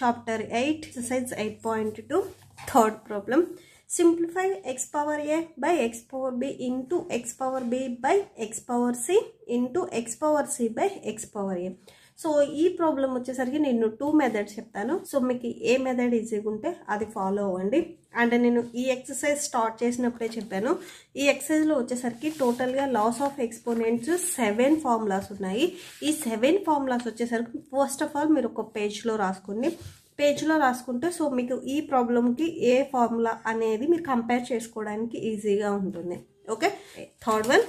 chapter eight exercise eight point two third problem simplify x power a by x power b into x power b by x power c into x power c by x power a so ఈ problem వచ్చేసరికి నేను two methods చెప్తాను so మీకు ఏ method ఈజీగా ఉంటే అది follow అవ్వండి అంటే నేను ఈ ఎక్సర్సైజ్ స్టార్ట్ చేసినప్పుడే చెప్పాను ఈ ఎక్సర్సైజ్లో వచ్చేసరికి టోటల్గా laws of exponents seven formulas ఉన్నాయి ఈ సెవెన్ ఫార్ములాస్ వచ్చేసరికి ఫస్ట్ ఆఫ్ ఆల్ మీరు ఒక పేజ్లో రాసుకోండి పేజ్లో రాసుకుంటే సో మీకు ఈ ప్రాబ్లంకి ఏ ఫార్ములా అనేది మీరు కంపేర్ చేసుకోవడానికి ఈజీగా ఉంటుంది okay third one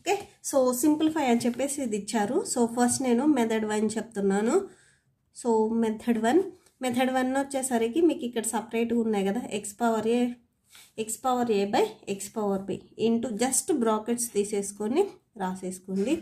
okay so simplify అని చెప్పేసి ఇది ఇచ్చారు సో ఫస్ట్ నేను మెథడ్ వన్ చెప్తున్నాను so method one method one వచ్చేసరికి మీకు ఇక్కడ సపరేట్గా ఉన్నాయి కదా x power A X power a by x power b into just brackets తీసేసుకొని రాసేసుకోండి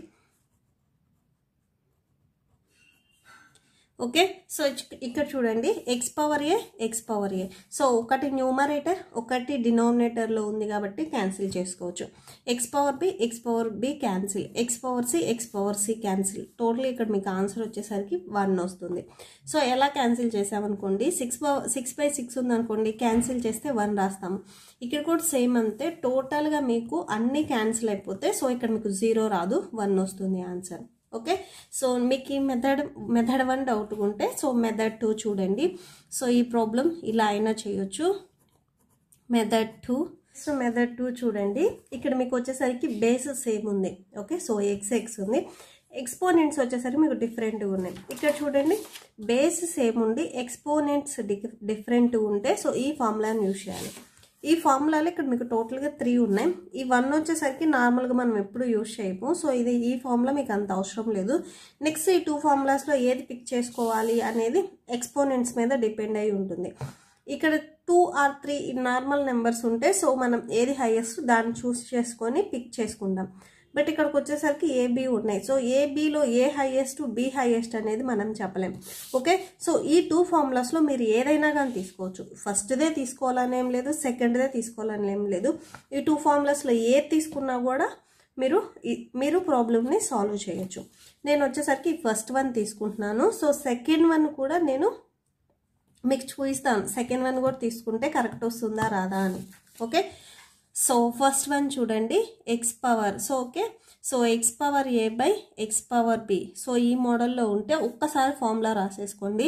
ఓకే సో ఇక్కడ చూడండి ఎక్స్ పవర్ ఏ ఎక్స్ పవర్ ఏ సో ఒకటి న్యూమరేటర్ ఒకటి డినామినేటర్లో ఉంది కాబట్టి క్యాన్సిల్ చేసుకోవచ్చు x power b x power B cancel x power c x power c cancel total ఇక్కడ మీకు ఆన్సర్ వచ్చేసరికి వన్ వస్తుంది సో ఎలా క్యాన్సిల్ చేసామనుకోండి six power six by six ఉందనుకోండి క్యాన్సిల్ చేస్తే వన్ రాస్తాము ఇక్కడ కూడా సేమ్ అంతే టోటల్గా మీకు అన్నీ క్యాన్సిల్ అయిపోతే సో ఇక్కడ మీకు జీరో రాదు వన్ వస్తుంది ఆన్సర్ ఓకే సో మీకు ఈ మెథడ్ మెథడ్ వన్ డౌట్ ఉంటే సో మెథడ్ టూ చూడండి సో ఈ ప్రాబ్లం ఇలా అయినా చేయొచ్చు method two so method two చూడండి ఇక్కడ మీకు వచ్చేసరికి బేస్ సేమ్ ఉంది ఓకే సో ఎక్స్ ఎక్స్ ఉంది ఎక్స్పోనెంట్స్ వచ్చేసరికి మీకు డిఫరెంట్గా ఉన్నాయి ఇక్కడ చూడండి బేస్ సేమ్ ఉంది ఎక్స్పోనెంట్స్ డిఫరెంట్ ఉంటే సో ఈ ఫార్ములాని యూజ్ చేయాలి ఈ ఫార్ములాలో ఇక్కడ మీకు టోటల్గా త్రీ ఉన్నాయి ఈ వన్ వచ్చేసరికి నార్మల్గా మనం ఎప్పుడు యూజ్ చేయము సో ఇది ఈ ఫార్ములా మీకు అంత అవసరం లేదు నెక్స్ట్ ఈ టూ ఫార్ములాస్లో ఏది పిక్ చేసుకోవాలి అనేది ఎక్స్పోనెంట్స్ మీద డిపెండ్ అయి ఉంటుంది ఇక్కడ two or three normal numbers ఉంటే సో మనం ఏది హైయెస్ట్ దాన్ని చూస్ చేసుకొని పిక్ చేసుకుంటాం బట్ ఇక్కడికి వచ్చేసరికి ఏబి ఉన్నాయి సో ఏబిలో ఏ హైయెస్ట్ బి హైయెస్ట్ అనేది మనం చెప్పలేం ఓకే సో ఈ టూ ఫార్ములాస్లో మీరు ఏదైనా కానీ తీసుకోవచ్చు ఫస్ట్దే తీసుకోవాలని ఏం లేదు సెకండ్దే తీసుకోవాలని ఏం లేదు ఈ టూ ఫార్ములాస్లో ఏది తీసుకున్నా కూడా మీరు మీరు ప్రాబ్లమ్ని సాల్వ్ చేయొచ్చు నేను వచ్చేసరికి ఫస్ట్ వన్ తీసుకుంటున్నాను సో సెకండ్ వన్ కూడా నేను మీకు చూపిస్తాను సెకండ్ వన్ కూడా తీసుకుంటే కరెక్ట్ వస్తుందా రాదా అని ఓకే సో ఫస్ట్ వన్ చూడండి X power so okay so x power a by x power b so ఈ మోడల్లో ఉంటే ఒక్కసారి ఫార్ములా రాసేసుకోండి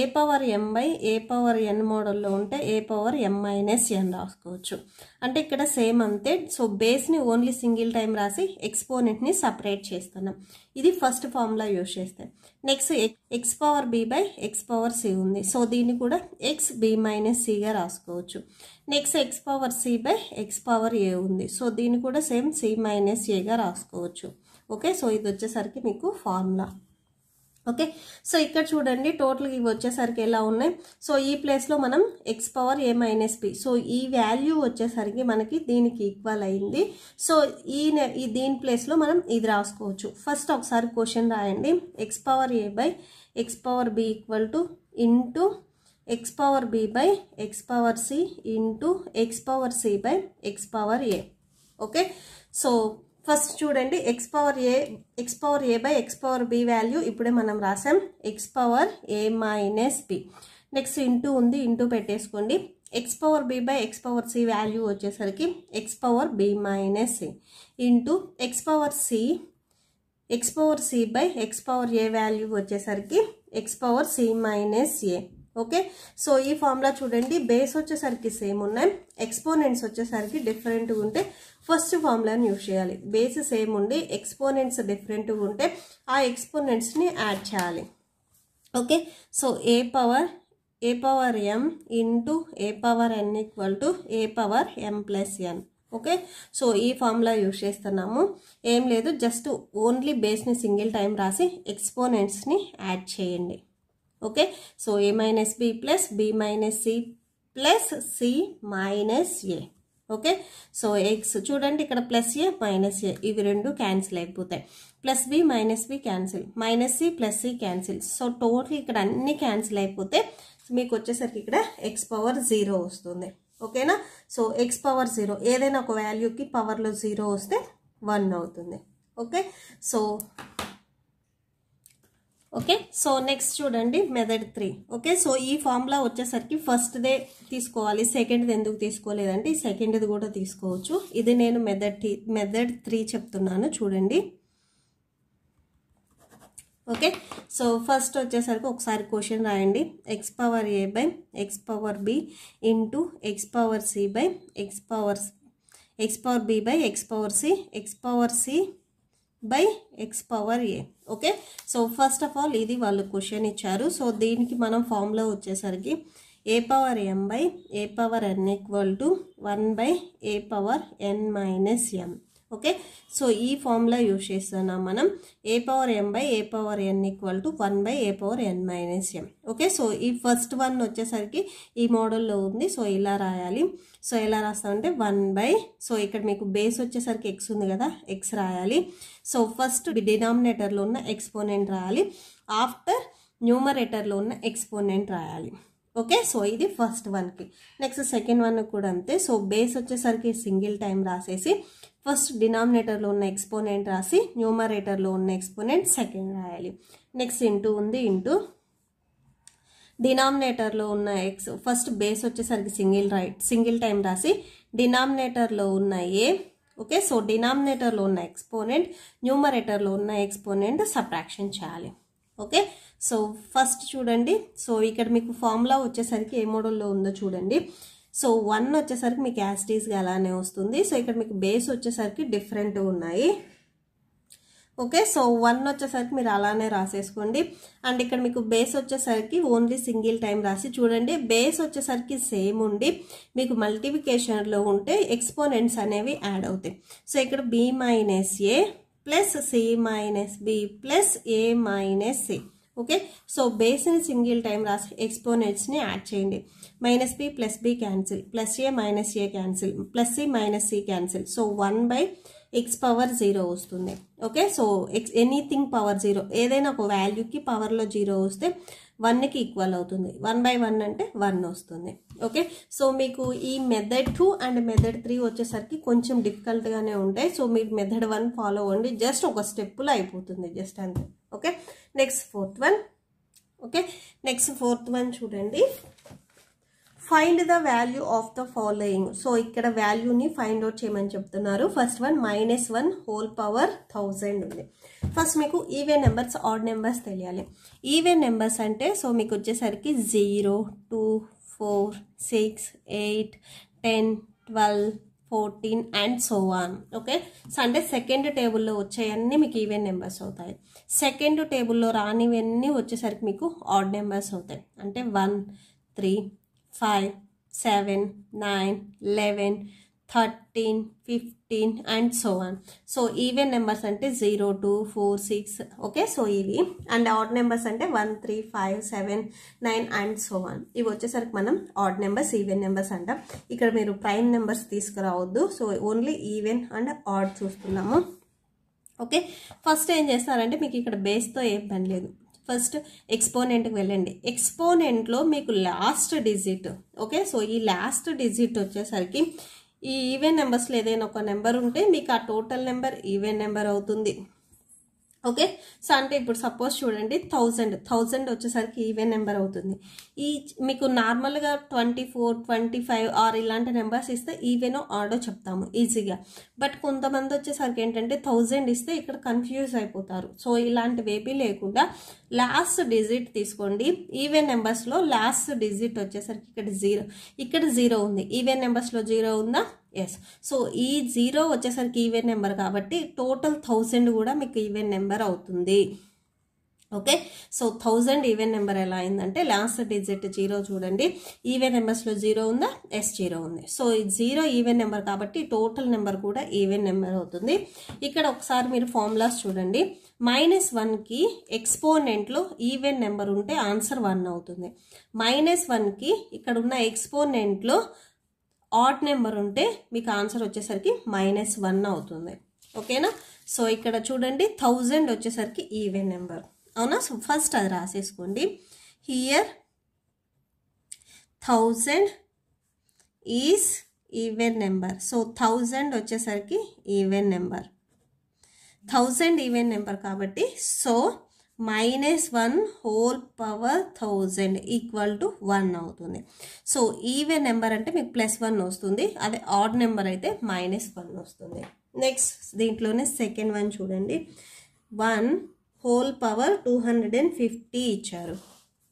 a power m by a power n మోడల్లో ఉంటే ఏ పవర్ ఎం మైనస్ ఎన్ రాసుకోవచ్చు అంటే ఇక్కడ సేమ్ అంతే సో బేస్ని ఓన్లీ సింగిల్ టైం రాసి ఎక్స్పోనెంట్ని సపరేట్ చేస్తున్నాం ఇది ఫస్ట్ ఫార్ములా యూజ్ చేస్తే next x power b by x power c ఉంది సో దీన్ని కూడా ఎక్స్ బి మైనస్ సిగా రాసుకోవచ్చు next x power c by x power a ఉంది సో దీన్ని కూడా సేమ్ సి మైనస్ ఏగా రాసుకోవచ్చు ఓకే సో ఇది వచ్చేసరికి మీకు ఫార్ములా ఓకే సో ఇక్కడ చూడండి టోటల్ ఇవి వచ్చేసరికి ఎలా ఉన్నాయి సో ఈ ప్లేస్లో మనం x power a minus b so ఈ వాల్యూ వచ్చేసరికి మనకి దీనికి ఈక్వల్ అయింది సో ఈ దీని ప్లేస్లో మనం ఇది రాసుకోవచ్చు ఫస్ట్ ఒకసారి క్వశ్చన్ రాయండి x power a by x power b equal to into x power b by x power c into x power c by x power a okay so first చూడండి X power A X power a by x power b value ఇప్పుడే మనం రాసాం x power a minus b next into ఉంది into పెట్టేసుకోండి x power b by x power c value వచ్చేసరికి x power b minus C into x power c x power c by x power a value వచ్చేసరికి x power c minus a okay so ఈ formula చూడండి base వచ్చేసరికి same ఉన్నాయి exponents వచ్చేసరికి డిఫరెంట్గా ఉంటే first ఫార్ములాని యూజ్ చేయాలి బేస్ సేమ్ ఉండి ఎక్స్పోనెంట్స్ డిఫరెంట్గా ఉంటే ఆ ఎక్స్పోనెంట్స్ని యాడ్ చేయాలి okay so a power a power m into a power n equal to a power m plus n okay so ఈ ఫార్ములా యూజ్ చేస్తున్నాము ఏం లేదు జస్ట్ ఓన్లీ బేస్ని సింగిల్ టైం రాసి ఎక్స్పోనెంట్స్ని యాడ్ చేయండి okay so a minus b plus b minus c plus c minus a okay so x చూడండి ఇక్కడ ప్లస్ ఏ మైనస్ ఏ ఇవి రెండు క్యాన్సిల్ అయిపోతాయి plus b minus b cancel minus c plus c cancel so total ఇక్కడ అన్ని cancel అయిపోతే మీకు వచ్చేసరికి ఇక్కడ ఎక్స్ పవర్ జీరో వస్తుంది ఓకేనా సో ఎక్స్ పవర్ జీరో ఏదైనా ఒక వాల్యూకి పవర్లో జీరో వస్తే వన్ అవుతుంది okay so okay so next చూడండి మెథడ్ త్రీ ఓకే సో ఈ ఫార్ములా వచ్చేసరికి ఫస్ట్దే తీసుకోవాలి సెకండ్ది ఎందుకు తీసుకోలేదంటే సెకండ్ది కూడా తీసుకోవచ్చు ఇది నేను మెథడ్ మెథడ్ త్రీ చెప్తున్నాను చూడండి ఓకే సో ఫస్ట్ వచ్చేసరికి ఒకసారి క్వశ్చన్ రాయండి x power a by x power b into x power c by x power x power b by x power c x power c by x power a okay so first of all ఇది వాళ్ళు question ఇచ్చారు so దీనికి మనం ఫామ్లో వచ్చేసరికి a power m by a power n equal to one by a power n minus m okay so ఈ ఫామ్లో use చేస్తున్నాం మనం ఏ power m by a power n equal to one by a power n minus m okay so ఈ first one వచ్చేసరికి ఈ మోడల్లో ఉంది so ఇలా రాయాలి సో ఎలా రాస్తామంటే వన్ బై సో ఇక్కడ మీకు బేస్ వచ్చేసరికి ఎక్స్ ఉంది కదా ఎక్స్ రాయాలి సో ఫస్ట్ డినామినేటర్లో ఉన్న ఎక్స్పోనెంట్ రాయాలి ఆఫ్టర్ న్యూమరేటర్లో ఉన్న ఎక్స్పోనెంట్ రాయాలి ఓకే సో ఇది ఫస్ట్ వన్కి నెక్స్ట్ సెకండ్ వన్ కూడా అంతే సో బేస్ వచ్చేసరికి సింగిల్ టైం రాసేసి ఫస్ట్ డినామినేటర్లో ఉన్న ఎక్స్పోనెంట్ రాసి న్యూమరేటర్లో ఉన్న ఎక్స్పోనెంట్ సెకండ్ రాయాలి నెక్స్ట్ ఇంటూ ఉంది ఇంటూ డినామినేటర్లో ఉన్న ఎక్స్ ఫస్ట్ బేస్ వచ్చేసరికి సింగిల్ రైట్ సింగిల్ టైం రాసి డినామినేటర్లో ఉన్న ఏ ఓకే సో డినామినేటర్లో ఉన్న ఎక్స్పోనెంట్ న్యూమరేటర్లో ఉన్న ఎక్స్పోనెంట్ సబ్ట్రాక్షన్ చేయాలి ఓకే సో ఫస్ట్ చూడండి సో ఇక్కడ మీకు ఫార్ములా వచ్చేసరికి ఏ మోడల్లో ఉందో చూడండి సో వన్ వచ్చేసరికి మీకు యాస్టీస్గా అలానే వస్తుంది సో ఇక్కడ మీకు బేస్ వచ్చేసరికి డిఫరెంట్ ఉన్నాయి ఓకే సో వన్ వచ్చేసరికి మీరు అలానే రాసేసుకోండి అండ్ ఇక్కడ మీకు బేస్ వచ్చేసరికి ఓన్లీ సింగిల్ టైం రాసి చూడండి బేస్ వచ్చేసరికి సేమ్ ఉండి మీకు మల్టిఫికేషన్లో ఉంటే ఎక్స్పోనెంట్స్ అనేవి యాడ్ అవుతాయి సో ఇక్కడ b minus a plus c minus b plus a minus c okay so బేస్ని సింగిల్ టైం రాసి ఎక్స్పోనెంట్స్ని యాడ్ చేయండి minus b plus b cancel plus a minus a cancel plus c minus c cancel so one by x power zero వస్తుంది okay so x anything power zero ఏదైనా ఒక వాల్యూకి పవర్లో zero వస్తే వన్కి ఈక్వల్ అవుతుంది వన్ బై వన్ అంటే one వస్తుంది ఓకే సో మీకు ఈ method two and method three వచ్చేసరికి కొంచెం డిఫికల్ట్గానే ఉంటాయి సో మీరు మెథడ్ వన్ ఫాలో అవ్వండి జస్ట్ ఒక స్టెప్లో అయిపోతుంది జస్ట్ అంతే okay next fourth one okay next fourth one చూడండి find the value of the following so ఇక్కడ వాల్యూని ఫైండ్ అవుట్ చేయమని చెప్తున్నారు first one minus one whole power thousand ఉంది ఫస్ట్ మీకు ఈవే నెంబర్స్ ఆడ్ నెంబర్స్ తెలియాలి ఈవే నెంబర్స్ అంటే so మీకు వచ్చేసరికి zero two four six eight ten twelve fourteen and so on okay so అంటే సెకండ్ టేబుల్లో వచ్చేవన్నీ మీకు ఈవెన్ నెంబర్స్ అవుతాయి సెకండ్ టేబుల్లో రానివన్నీ వచ్చేసరికి మీకు ఆడ్ నెంబర్స్ అవుతాయి అంటే one three five seven nine eleven thirteen fifteen and so on so even numbers అంటే zero two four six okay so ఇవి అండ్ ఆడ్ నెంబర్స్ అంటే one three five seven nine and so on ఇవి వచ్చేసరికి మనం odd numbers even numbers అంటాం ఇక్కడ మీరు prime numbers తీసుకురావద్దు so only even and odd చూస్తున్నాము ఓకే ఫస్ట్ ఏం చేస్తారంటే మీకు ఇక్కడ బేస్తో ఏం పని లేదు ఫస్ట్ ఎక్స్పోనెంట్కి వెళ్ళండి ఎక్స్పోనెంట్లో మీకు లాస్ట్ డిజిట్ ఓకే సో ఈ లాస్ట్ డిజిట్ వచ్చేసరికి ఈ ఈవెన్ నెంబర్స్లో ఏదైనా ఒక నెంబర్ ఉంటే మీకు ఆ టోటల్ నెంబర్ ఈవెన్ నెంబర్ అవుతుంది ఓకే సో అంటే ఇప్పుడు సపోజ్ చూడండి థౌజండ్ థౌజండ్ వచ్చేసరికి ఈవెన్ నెంబర్ అవుతుంది ఈ మీకు నార్మల్గా twenty four twenty five or ఇలాంటి నెంబర్స్ ఇస్తే ఈవెన్ ఆడో చెప్తాము ఈజీగా బట్ కొంతమంది వచ్చేసరికి ఏంటంటే థౌజండ్ ఇస్తే ఇక్కడ కన్ఫ్యూజ్ అయిపోతారు సో ఇలాంటివి ఏపీ లేకుండా లాస్ట్ డిజిట్ తీసుకోండి ఈవెన్ నెంబర్స్లో లాస్ట్ డిజిట్ వచ్చేసరికి ఇక్కడ జీరో ఇక్కడ జీరో ఉంది ఈవెన్ నెంబర్స్లో జీరో ఉందా ఎస్ సో ఈ జీరో వచ్చేసరికి ఈవెన్ నెంబర్ కాబట్టి టోటల్ థౌజండ్ కూడా మీకు ఈవెన్ నెంబర్ అవుతుంది okay so thousand even number ఎలా అయిందంటే లాస్ట్ డిజిట్ జీరో చూడండి ఈవెన్ నెంబర్స్లో జీరో ఉందా ఎస్ జీరో ఉంది సో ఈ జీరో ఈవెన్ నెంబర్ కాబట్టి టోటల్ నెంబర్ కూడా ఈవెన్ నెంబర్ అవుతుంది ఇక్కడ ఒకసారి మీరు ఫార్ములాస్ చూడండి మైనస్ వన్కి ఎక్స్పోనెంట్లో ఈవెన్ నెంబర్ ఉంటే ఆన్సర్ వన్ అవుతుంది మైనస్ వన్కి ఇక్కడ ఉన్న ఎక్స్పోనెంట్లో ఆట్ నెంబర్ ఉంటే మీకు ఆన్సర్ వచ్చేసరికి మైనస్ వన్ అవుతుంది ఓకేనా సో ఇక్కడ చూడండి థౌజండ్ వచ్చేసరికి ఈవెన్ నెంబర్ అవునా సో ఫస్ట్ అది రాసేసుకోండి here thousand is even number so thousand వచ్చేసరికి even number thousand even number కాబట్టి so minus one whole power thousand equal to one అవుతుంది సో ఈవెన్ నెంబర్ అంటే మీకు ప్లస్ వన్ వస్తుంది అదే ఆడ్ నెంబర్ అయితే మైనస్ వన్ వస్తుంది నెక్స్ట్ దీంట్లోనే సెకండ్ వన్ చూడండి one whole power two hundred and fifty ఇచ్చారు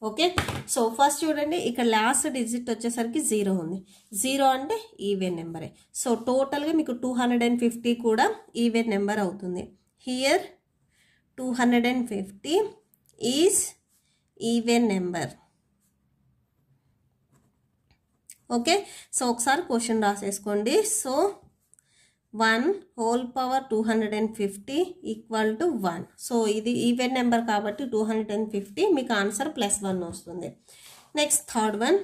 ఓకే సో ఫస్ట్ చూడండి ఇక్కడ లాస్ట్ డిజిట్ వచ్చేసరికి జీరో ఉంది జీరో అంటే ఈవెన్ నెంబరే సో టోటల్గా మీకు టూ హండ్రెడ్ అండ్ ఫిఫ్టీ కూడా ఈవెన్ నెంబర్ అవుతుంది here two hundred and fifty is even number okay so ఒకసారి క్వశ్చన్ రాసేసుకోండి so one whole power two hundred and fifty equal to one so ఇది even number కాబట్టి two hundred and fifty మీకు answer plus one వస్తుంది next third one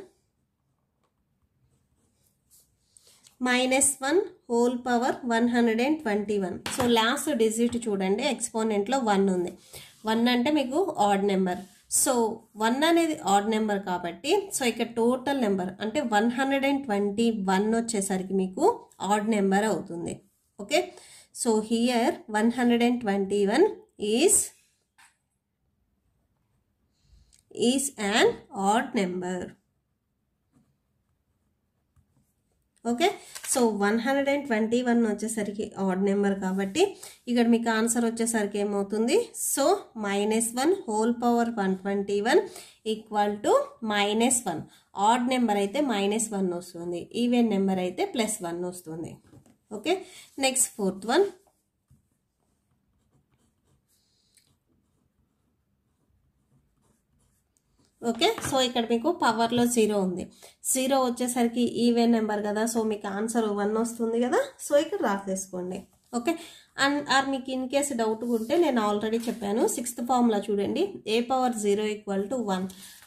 minus one whole power one hundred and twenty one so last digit చూడండి ఎక్స్పోనెంట్లో one ఉంది one అంటే మీకు odd number so one అనేది ఆడ్ నెంబర్ కాబట్టి సో ఇక టోటల్ నెంబర్ అంటే one hundred and twenty one వచ్చేసరికి మీకు ఆడ్ నెంబర్ అవుతుంది okay so here one hundred and twenty one is is an odd number okay so one hundred and twenty one వచ్చేసరికి odd number కాబట్టి ఇక్కడ మీకు answer వచ్చేసరికి ఏమవుతుంది so minus one whole power one twenty one equal to minus one odd number అయితే minus one వస్తుంది even number అయితే plus one వస్తుంది okay next fourth one okay so ఇక్కడ మీకు పవర్లో జీరో ఉంది జీరో వచ్చేసరికి ఈవెన్ నెంబర్ కదా సో మీకు ఆన్సర్ వన్ వస్తుంది కదా సో ఇక్కడ రాసేసుకోండి ఓకే అండ్ ఆర్ మీకు ఇన్ కేసు డౌట్ ఉంటే నేను ఆల్రెడీ చెప్పాను సిక్స్త్ ఫార్ములా చూడండి a power zero equal to one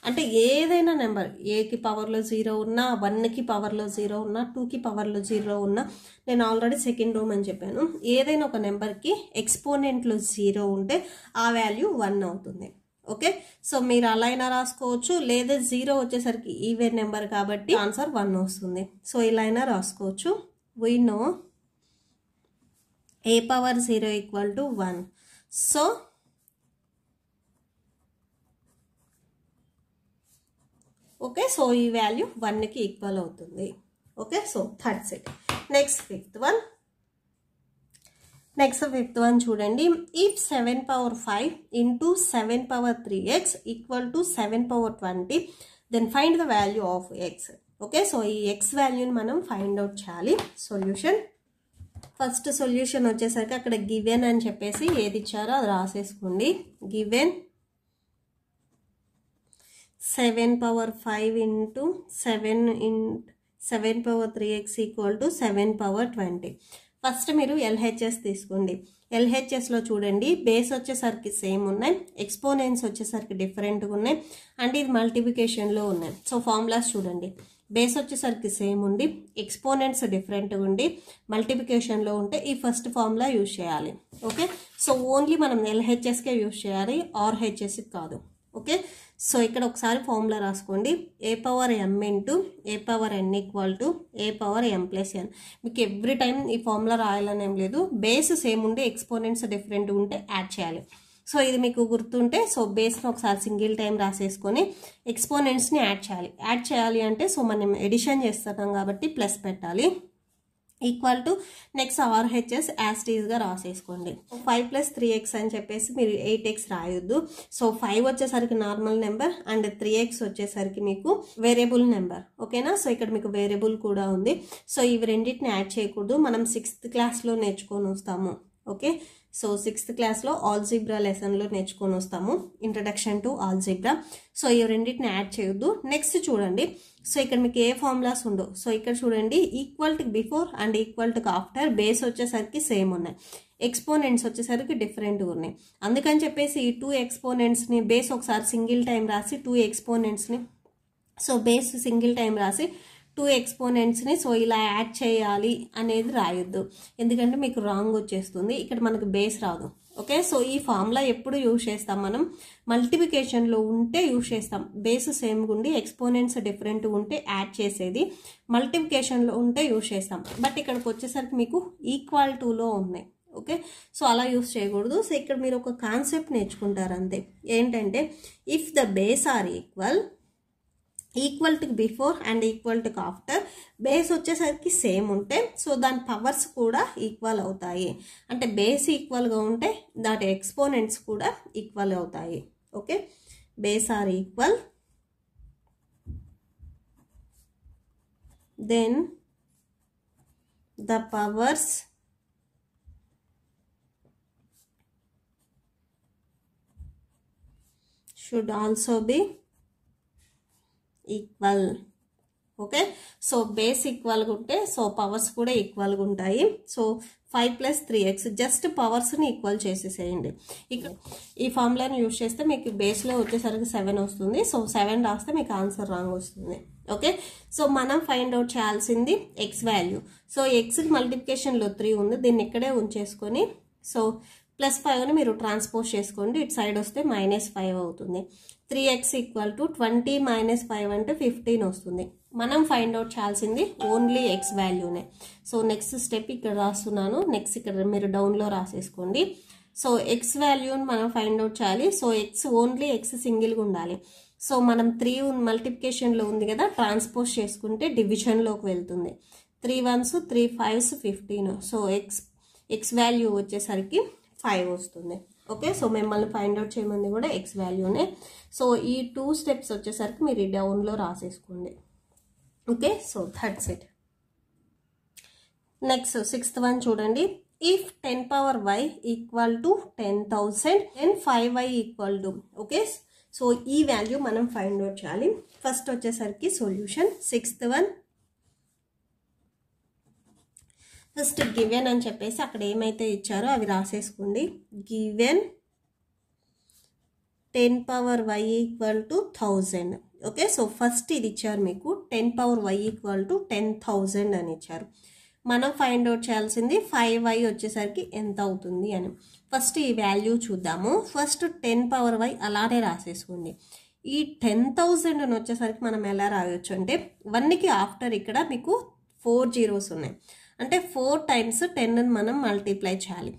అంటే ఏదైనా నెంబర్ ఏకి పవర్లో జీరో ఉన్నా వన్కి పవర్లో జీరో ఉన్నా టూకి పవర్లో జీరో ఉన్నా నేను ఆల్రెడీ సెకండ్ రూమ్ అని చెప్పాను ఏదైనా ఒక నెంబర్కి ఎక్స్పోనెంట్లో జీరో ఉంటే ఆ వాల్యూ వన్ అవుతుంది ఓకే సో మీరు అలా అయినా రాసుకోవచ్చు లేదా జీరో వచ్చేసరికి ఈవెన్ నెంబర్ కాబట్టి ఆన్సర్ వన్ వస్తుంది సో ఇలా అయినా రాసుకోవచ్చు we know a power zero equal to one so okay so ఈ వాల్యూ వన్కి ఈక్వల్ అవుతుంది okay so third set next fifth one next fifth one చూడండి if seven power five into seven power three x equal to seven power twenty then find the value of x okay so ఈ x వాల్యూని మనం find out చేయాలి solution first solution వచ్చేసరికి అక్కడ given అని చెప్పేసి ఏది ఇచ్చారో అది రాసేసుకోండి given seven power five into seven in seven power three x equal to seven power twenty first మీరు ఎల్హెచ్ఎస్ తీసుకోండి ఎల్హెచ్ఎస్లో చూడండి బేస్ వచ్చేసరికి సేమ్ ఉన్నాయి ఎక్స్పోనెన్స్ వచ్చేసరికి డిఫరెంట్గా ఉన్నాయి అండ్ ఇది మల్టిప్లికేషన్లో ఉన్నాయి సో ఫార్ములాస్ చూడండి బేస్ వచ్చేసరికి సేమ్ ఉండి ఎక్స్పోనెంట్స్ డిఫరెంట్గా ఉండి మల్టిప్లికేషన్లో ఉంటే ఈ ఫస్ట్ ఫార్ములా యూజ్ చేయాలి ఓకే సో ఓన్లీ మనం ఎల్హెచ్ఎస్కే యూజ్ చేయాలి ఆర్హెచ్ఎస్కి కాదు ఓకే సో ఇక్కడ ఒకసారి ఫార్ములా రాసుకోండి a power m into a power n equal to a power m plus n మీకు ఎవ్రీ టైం ఈ ఫార్ములా రాయాలని ఏం లేదు బేస్ సేమ్ ఉండి ఎక్స్పోనెంట్స్ డిఫరెంట్ ఉంటే యాడ్ చేయాలి సో ఇది మీకు గుర్తుంటే సో బేస్ని ఒకసారి సింగిల్ టైం రాసేసుకొని ఎక్స్పోనెంట్స్ని యాడ్ చేయాలి యాడ్ చేయాలి అంటే సో మనం ఎడిషన్ చేస్తున్నాం కాబట్టి ప్లస్ పెట్టాలి ఈక్వల్ టు నెక్స్ట్ ఆర్హెచ్ఎస్ యాస్టీస్గా రాసేసుకోండి ఫైవ్ ప్లస్ త్రీ ఎక్స్ అని చెప్పేసి మీరు ఎయిట్ ఎక్స్ రాయొద్దు సో ఫైవ్ వచ్చేసరికి normal number and three x వచ్చేసరికి మీకు వేరియబుల్ నెంబర్ ఓకేనా సో ఇక్కడ మీకు వేరియబుల్ కూడా ఉంది సో ఇవి రెండింటిని యాడ్ చేయకూడదు మనం సిక్స్త్ క్లాస్లో నేర్చుకొని వస్తాము ఓకే సో సిక్స్త్ క్లాస్లో ఆల్జీబ్రా లెసన్లో నేర్చుకొని వస్తాము ఇంట్రడక్షన్ టు ఆల్జీబ్రా సో ఈ రెండింటిని యాడ్ చేయొద్దు నెక్స్ట్ చూడండి సో ఇక్కడ మీకు ఏ ఫార్ములాస్ ఉండవు సో ఇక్కడ చూడండి equal to before and equal to after base వచ్చేసరికి సేమ్ ఉన్నాయి ఎక్స్పోనెంట్స్ వచ్చేసరికి డిఫరెంట్గా ఉన్నాయి అందుకని చెప్పేసి ఈ టూ ఎక్స్పోనెంట్స్ని బేస్ ఒకసారి సింగిల్ టైం రాసి టూ ఎక్స్పోనెంట్స్ని సో బేస్ సింగిల్ టైం రాసి టూ ఎక్స్పోనెంట్స్ని సో ఇలా యాడ్ చేయాలి అనేది రాయొద్దు ఎందుకంటే మీకు రాంగ్ వచ్చేస్తుంది ఇక్కడ మనకు బేస్ రాదు ఓకే సో ఈ ఫార్ములా ఎప్పుడు యూజ్ చేస్తాం మనం మల్టిప్లికేషన్లో ఉంటే యూజ్ చేస్తాం బేస్ సేమ్ ఉండి ఎక్స్పోనెంట్స్ డిఫరెంట్ ఉంటే యాడ్ చేసేది మల్టిప్లికేషన్లో ఉంటే యూజ్ చేస్తాం బట్ ఇక్కడికి వచ్చేసరికి మీకు ఈక్వల్ టూలో ఉన్నాయి ఓకే సో అలా యూస్ చేయకూడదు సో ఇక్కడ మీరు ఒక కాన్సెప్ట్ నేర్చుకుంటారు అంతే ఏంటంటే if the base are equal equal to before and equal to after base వచ్చేసరికి సేమ్ ఉంటే సో దాని పవర్స్ కూడా ఈక్వల్ అవుతాయి అంటే బేస్ ఈక్వల్గా ఉంటే దాటి ఎక్స్పోనెంట్స్ కూడా ఈక్వల్ అవుతాయి okay base are equal then the powers should also be equal okay so base ఈక్వల్గా ఉంటే సో పవర్స్ కూడా ఈక్వల్గా ఉంటాయి so five plus three x just పవర్స్ని ఈక్వల్ చేసేసేయండి ఇక్కడ ఈ ఫార్ములాని యూజ్ చేస్తే మీకు బేస్లో వచ్చేసరికి సెవెన్ వస్తుంది సో సెవెన్ రాస్తే మీకు ఆన్సర్ రాంగ్ వస్తుంది ఓకే సో మనం ఫైండ్ అవుట్ చేయాల్సింది ఎక్స్ వాల్యూ సో ఎక్స్ మల్టిప్లికేషన్లో త్రీ ఉంది దీన్ని ఇక్కడే ఉంచేసుకొని సో ప్లస్ ఫైవ్ని మీరు ట్రాన్స్పోజ్ చేసుకోండి ఇటు సైడ్ వస్తే మైనస్ ఫైవ్ అవుతుంది three x equal to twenty minus five అంటే ఫిఫ్టీన్ వస్తుంది మనం ఫైండ్ అవుట్ చేయాల్సింది ఓన్లీ ఎక్స్ వాల్యూనే సో నెక్స్ట్ స్టెప్ ఇక్కడ రాస్తున్నాను నెక్స్ట్ ఇక్కడ మీరు డౌన్లో రాసేసుకోండి సో ఎక్స్ వాల్యూని మనం ఫైండ్ అవుట్ చేయాలి సో ఎక్స్ ఓన్లీ ఎక్స్ సింగిల్గా ఉండాలి సో మనం త్రీ మల్టిప్లికేషన్లో ఉంది కదా ట్రాన్స్పోజ్ చేసుకుంటే డివిజన్లోకి వెళ్తుంది three ones three fives fifteen so x x value వచ్చేసరికి ఫైవ్ వస్తుంది ఓకే సో మిమ్మల్ని ఫైండ్ అవుట్ చేయమంది కూడా ఎక్స్ వాల్యూనే సో ఈ టూ స్టెప్స్ వచ్చేసరికి మీరు డౌన్లో రాసేసుకోండి okay so thirds set next sixth one చూడండి if ten power y equal to ten thousand and five y equal to okay so ఈ వాల్యూ మనం ఫైండ్ అవుట్ చేయాలి ఫస్ట్ వచ్చేసరికి solution sixth one first given అని చెప్పేసి అక్కడ ఏమైతే ఇచ్చారో అవి రాసేసుకోండి given ten power y equal to thousand okay so first ఇది ఇచ్చారు మీకు ten power y equal to ten thousand అని ఇచ్చారు మనం ఫైండ్ అవుట్ చేయాల్సింది ఫైవ్ వై వచ్చేసరికి ఎంత అవుతుంది అని ఫస్ట్ ఈ వాల్యూ చూద్దాము ఫస్ట్ టెన్ పవర్ వై అలానే రాసేసుకోండి ఈ టెన్ థౌజండ్ అని వచ్చేసరికి మనం ఎలా రాయొచ్చు అంటే వన్కి ఆఫ్టర్ ఇక్కడ మీకు ఫోర్ జీరోస్ ఉన్నాయి అంటే ఫోర్ టైమ్స్ టెన్ని మనం మల్టిప్లై చేయాలి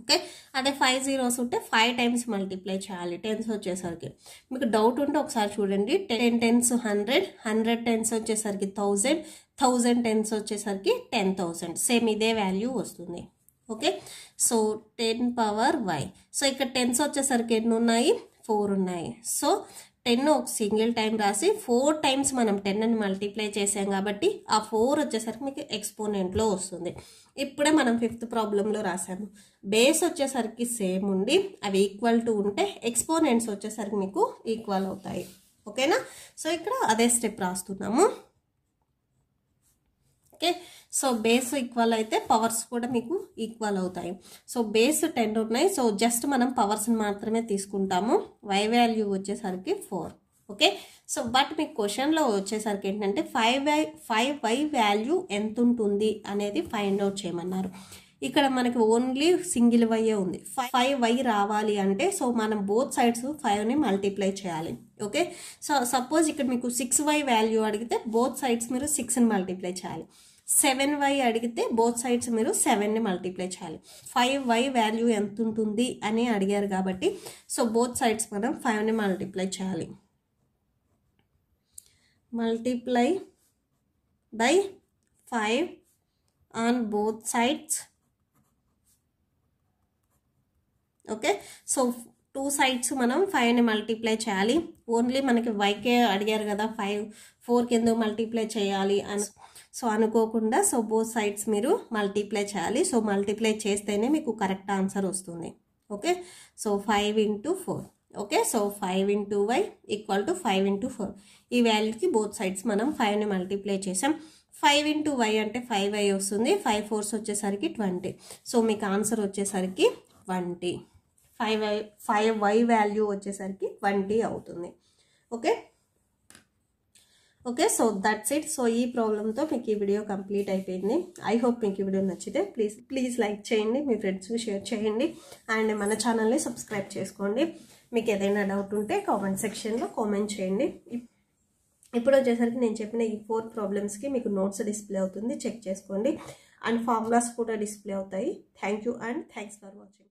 ఓకే అదే ఫైవ్ జీరోస్ ఉంటే ఫైవ్ టైమ్స్ మల్టిప్లై చేయాలి టెన్స్ వచ్చేసరికి మీకు డౌట్ ఉంటే ఒకసారి చూడండి ten tens hundred hundred tens వచ్చేసరికి థౌజండ్ థౌజండ్ టెన్స్ వచ్చేసరికి టెన్ థౌజండ్ సేమ్ ఇదే వాల్యూ వస్తుంది okay so ten power y so ఇక్కడ టెన్స్ వచ్చేసరికి ఎన్ని ఉన్నాయి ఫోర్ ఉన్నాయి సో టెన్ ఒక సింగిల్ టైం రాసి ఫోర్ టైమ్స్ మనం టెన్ అని మల్టిప్లై చేసాం కాబట్టి ఆ ఫోర్ వచ్చేసరికి మీకు ఎక్స్పోనెంట్లో వస్తుంది ఇప్పుడే మనం ఫిఫ్త్ ప్రాబ్లంలో రాసాము బేస్ వచ్చేసరికి సేమ్ ఉండి అవి ఈక్వల్ టు ఉంటే ఎక్స్పోనెంట్స్ వచ్చేసరికి మీకు ఈక్వల్ అవుతాయి ఓకేనా సో ఇక్కడ అదే స్టెప్ రాస్తున్నాము ఓకే సో బేస్ ఈక్వల్ అయితే పవర్స్ కూడా మీకు ఈక్వల్ అవుతాయి సో బేస్ టెన్ ఉన్నాయి సో జస్ట్ మనం పవర్స్ని మాత్రమే తీసుకుంటాము వై వాల్యూ వచ్చేసరికి ఫోర్ ఓకే సో బట్ మీకు క్వశ్చన్లో వచ్చేసరికి ఏంటంటే five y five y value ఎంత ఉంటుంది అనేది ఫైండ్ అవుట్ చేయమన్నారు ఇక్కడ మనకి ఓన్లీ సింగిల్ వైయే ఉంది ఫైవ్ వై రావాలి అంటే సో మనం బోత్ సైడ్స్ ఫైవ్ని మల్టిప్లై చేయాలి ఓకే సో సపోజ్ ఇక్కడ మీకు సిక్స్ వై వాల్యూ అడిగితే బోత్ సైడ్స్ మీరు సిక్స్ని మల్టిప్లై చేయాలి సెవెన్ వై అడిగితే బోత్ సైడ్స్ మీరు సెవెన్ని మల్టిప్లై చేయాలి ఫైవ్ వై వాల్యూ ఎంత ఉంటుంది అని అడిగారు కాబట్టి సో బోత్ సైడ్స్ మనం ఫైవ్ని మల్టిప్లై చేయాలి multiply by five on both sides okay so two sides మనం ఫైవ్ని మల్టిప్లై చేయాలి ఓన్లీ మనకి వైకే అడిగారు కదా ఫైవ్ ఫోర్కి ఎందుకు మల్టిప్లై చేయాలి అని సో అనుకోకుండా సో బోత్ సైడ్స్ మీరు మల్టిప్లై చేయాలి సో మల్టిప్లై చేస్తేనే మీకు కరెక్ట్ ఆన్సర్ వస్తుంది okay so five into four okay so five into y equal to five into four ఈ వాల్యూకి బోత్ సైడ్స్ మనం ఫైవ్ని మల్టిప్లై చేసాం ఫైవ్ ఇంటూ వై అంటే ఫైవ్ వై వస్తుంది ఫైవ్ ఫోర్స్ వచ్చేసరికి ట్వంటీ సో మీకు ఆన్సర్ వచ్చేసరికి twenty five y five y value వచ్చేసరికి ట్వంటీ అవుతుంది okay okay so that's it so ఈ ప్రాబ్లంతో మీకు ఈ వీడియో కంప్లీట్ అయిపోయింది ఐ హోప్ మీకు ఈ వీడియో నచ్చితే ప్లీజ్ ప్లీజ్ లైక్ చేయండి మీ ఫ్రెండ్స్కి షేర్ చేయండి అండ్ మన ఛానల్ని సబ్స్క్రైబ్ చేసుకోండి మీకు ఏదైనా డౌట్ ఉంటే కామెంట్ సెక్షన్లో కామెంట్ చేయండి ఇప్పుడు వచ్చేసరికి నేను చెప్పిన ఈ ఫోర్ ప్రాబ్లమ్స్కి మీకు నోట్స్ డిస్ప్లే అవుతుంది చెక్ చేసుకోండి అండ్ ఫార్ములాస్ కూడా డిస్ప్లే అవుతాయి thank you and thanks for watching